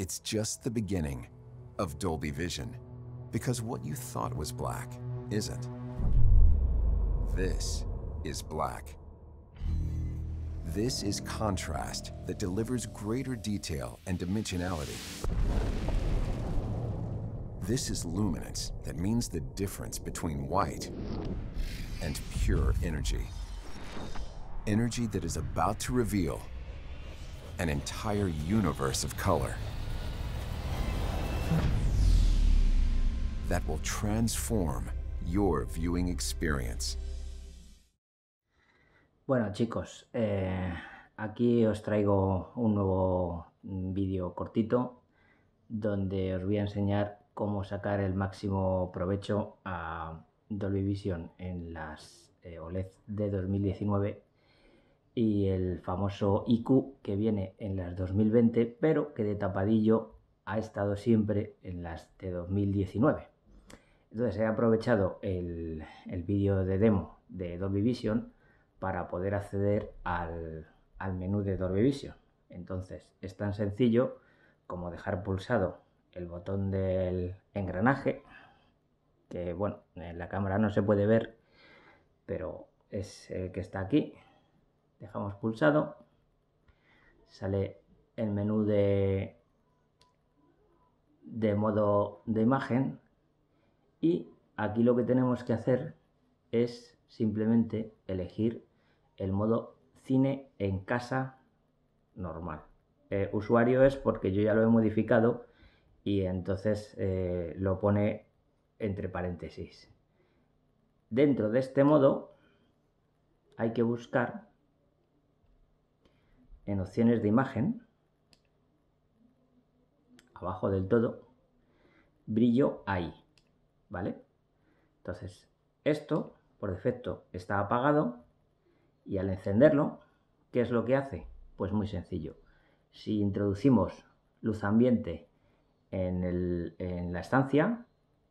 It's just the beginning of Dolby Vision, because what you thought was black isn't. This is black. This is contrast that delivers greater detail and dimensionality. This is luminance that means the difference between white and pure energy. Energy that is about to reveal an entire universe of color. that Bueno chicos, eh, aquí os traigo un nuevo vídeo cortito donde os voy a enseñar cómo sacar el máximo provecho a Dolby Vision en las eh, OLED de 2019 y el famoso IQ que viene en las 2020 pero que de tapadillo ha estado siempre en las de 2019. Entonces he aprovechado el, vídeo de demo de Dolby Vision para poder acceder al, al menú de Dolby Vision. Entonces es tan sencillo como dejar pulsado el botón del engranaje, que bueno, en la cámara no se puede ver, pero es el que está aquí. Dejamos pulsado, sale el menú de de modo de imagen y aquí lo que tenemos que hacer es simplemente elegir el modo cine en casa normal. Eh, usuario es porque yo ya lo he modificado y entonces eh, lo pone entre paréntesis. Dentro de este modo hay que buscar en opciones de imagen abajo del todo, brillo ahí, ¿vale? Entonces, esto por defecto está apagado y al encenderlo, ¿qué es lo que hace? Pues muy sencillo. Si introducimos luz ambiente en, el, en la estancia,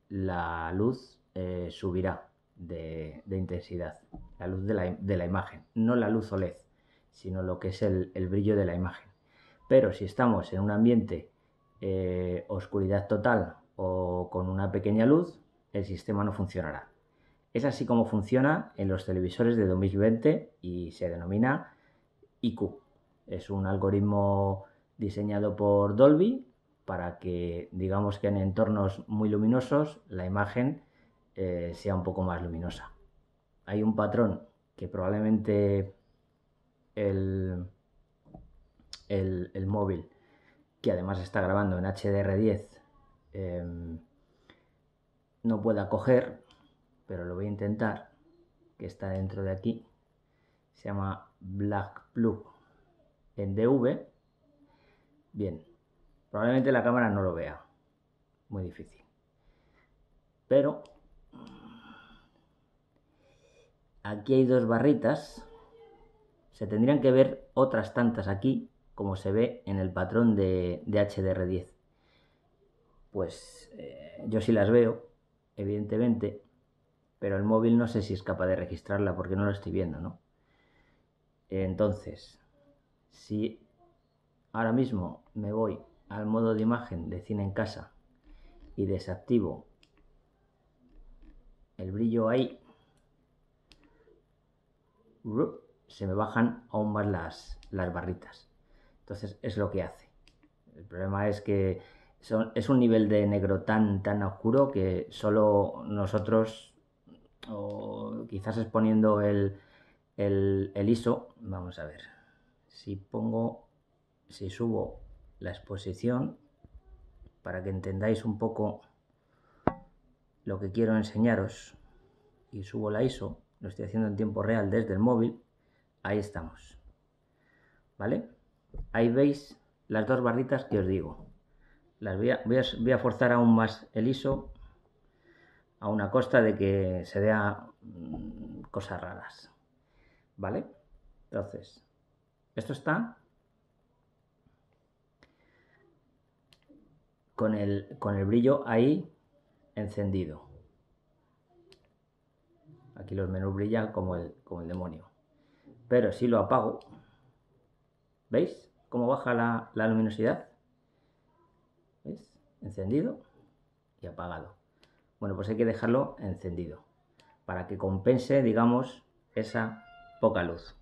la luz eh, subirá de, intensidad, la luz de la, imagen, no la luz OLED, sino lo que es el, el brillo de la imagen. Pero si estamos en un ambiente eh, oscuridad total o con una pequeña luz, el sistema no funcionará. Es así como funciona en los televisores de 2020 y se denomina IQ. Es un algoritmo diseñado por Dolby para que digamos que en entornos muy luminosos la imagen eh, sea un poco más luminosa. Hay un patrón que probablemente el, el móvil que además está grabando en HDR10, em, no pueda coger, pero lo voy a intentar, que está dentro de aquí, se llama Black Blue en DV. Bien, probablemente la cámara no lo vea, muy difícil. Pero aquí hay dos barritas, se tendrían que ver otras tantas aquí como se ve en el patrón de, HDR10. Pues eh, yo sí las veo, evidentemente, pero el móvil no sé si es capaz de registrarla porque no lo estoy viendo, ¿no? Entonces, si ahora mismo me voy al modo de imagen de cine en casa y desactivo el brillo ahí, se me bajan aún más las, las barritas. Entonces es lo que hace. El problema es que es un nivel de negro tan, tan oscuro que solo nosotros, o quizás exponiendo el, el ISO, vamos a ver, si pongo, si subo la exposición, para que entendáis un poco lo que quiero enseñaros, y subo la ISO, lo estoy haciendo en tiempo real desde el móvil, ahí estamos. ¿Vale? ahí veis las dos barritas que os digo. Las voy a, forzar aún más el ISO a una costa de que se vea mm, cosas raras. ¿Vale? Entonces, esto está con el, con el brillo ahí encendido. Aquí los menús brillan como el, como el demonio. Pero si lo apago, ¿veis? cómo baja la, luminosidad. ¿Ves? Encendido y apagado. Bueno, pues hay que dejarlo encendido para que compense, digamos, esa poca luz.